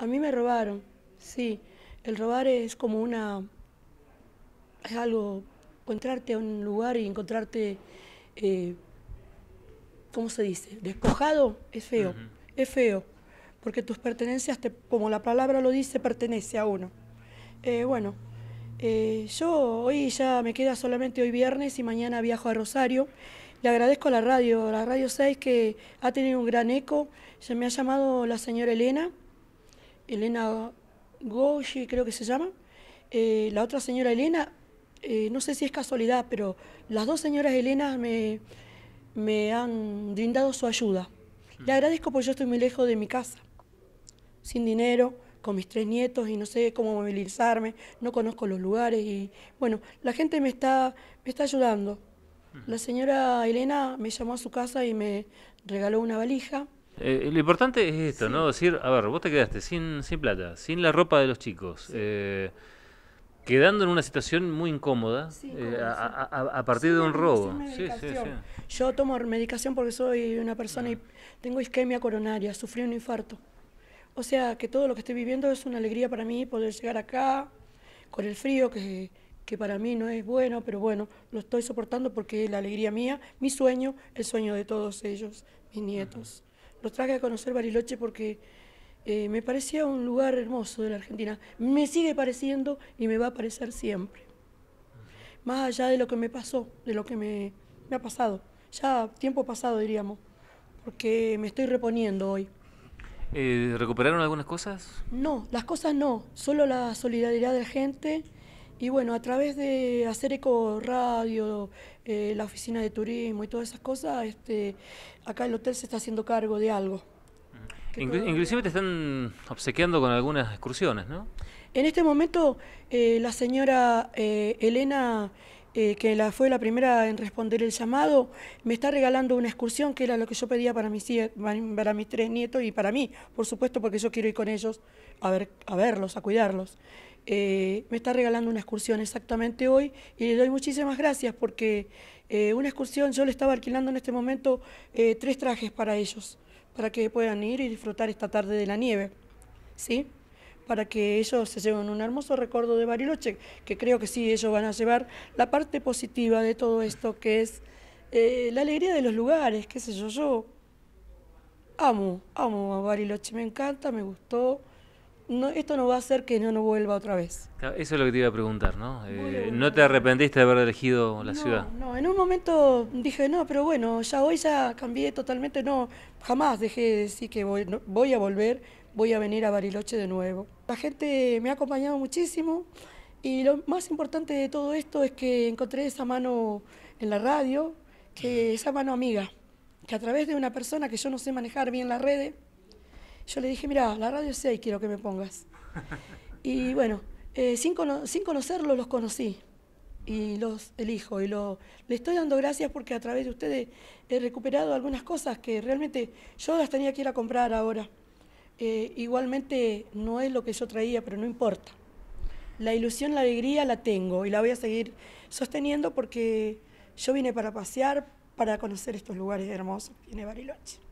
A mí me robaron, sí. El robar es como una... es algo... encontrarte a un lugar y encontrarte... Eh, ¿Cómo se dice? Despojado es feo, es feo. Porque tus pertenencias, te, como la palabra lo dice, pertenece a uno. Eh, bueno, eh, yo hoy ya me queda solamente hoy viernes y mañana viajo a Rosario. Le agradezco a la radio, la Radio 6, que ha tenido un gran eco. se me ha llamado la señora Elena, Elena Goshi, creo que se llama. Eh, la otra señora Elena, eh, no sé si es casualidad, pero las dos señoras Elena me, me han brindado su ayuda. Mm. Le agradezco porque yo estoy muy lejos de mi casa, sin dinero, con mis tres nietos y no sé cómo movilizarme, no conozco los lugares y bueno, la gente me está, me está ayudando. Mm. La señora Elena me llamó a su casa y me regaló una valija eh, lo importante es esto, ¿no? Decir, a ver, vos te quedaste sin, sin plata, sin la ropa de los chicos, eh, quedando en una situación muy incómoda eh, a, partir de un robo. Yo tomo medicación porque soy una persona y ah. tengo isquemia coronaria, sufrí un infarto. O sea que todo lo que estoy viviendo es una alegría para mí poder llegar acá con el frío que, que para mí no es bueno, pero bueno, lo estoy soportando porque es la alegría mía, mi sueño, el sueño de todos ellos, mis nietos. Los traje a conocer Bariloche porque eh, me parecía un lugar hermoso de la Argentina. Me sigue pareciendo y me va a parecer siempre. Más allá de lo que me pasó, de lo que me, ha pasado. Ya tiempo pasado, diríamos, porque me estoy reponiendo hoy. Eh, ¿Recuperaron algunas cosas? No, las cosas no, solo la solidaridad de la gente y bueno, a través de hacer eco radio, eh, la oficina de turismo y todas esas cosas, este, acá el hotel se está haciendo cargo de algo. inclusive te están obsequiando con algunas excursiones, ¿no? En este momento, eh, la señora eh, Elena eh, que la, fue la primera en responder el llamado, me está regalando una excursión que era lo que yo pedía para mis, mis tres nietos y para mí, por supuesto, porque yo quiero ir con ellos a, ver, a verlos, a cuidarlos. Eh, me está regalando una excursión exactamente hoy y le doy muchísimas gracias porque eh, una excursión yo le estaba alquilando en este momento tres trajes para ellos, para que puedan ir y disfrutar esta tarde de la nieve. ¿Sí? para que ellos se lleven un hermoso recuerdo de Bariloche, que creo que sí, ellos van a llevar la parte positiva de todo esto, que es eh, la alegría de los lugares, qué sé yo, yo amo, amo a Bariloche, me encanta, me gustó, esto no va a hacer que no, no vuelva otra vez. eso es lo que te iba a preguntar, ¿no? Eh, ¿No te arrepentiste de haber elegido la ciudad? No, en un momento dije, no, pero bueno, ya hoy ya cambié totalmente, no, jamás dejé de decir que voy, a volver, voy a venir a Bariloche de nuevo. La gente me ha acompañado muchísimo y lo más importante de todo esto es que encontré esa mano en la radio, que esa mano amiga, que a través de una persona que yo no sé manejar bien las redes, yo le dije, mira, la radio 6 quiero que me pongas. Y bueno, eh, sin, conocerlo conocerlos los conocí y los elijo. Y lo, le estoy dando gracias porque a través de ustedes he recuperado algunas cosas que realmente yo las tenía que ir a comprar ahora. Eh, igualmente no es lo que yo traía, pero no importa. La ilusión, la alegría la tengo y la voy a seguir sosteniendo porque yo vine para pasear, para conocer estos lugares hermosos que tiene Bariloche.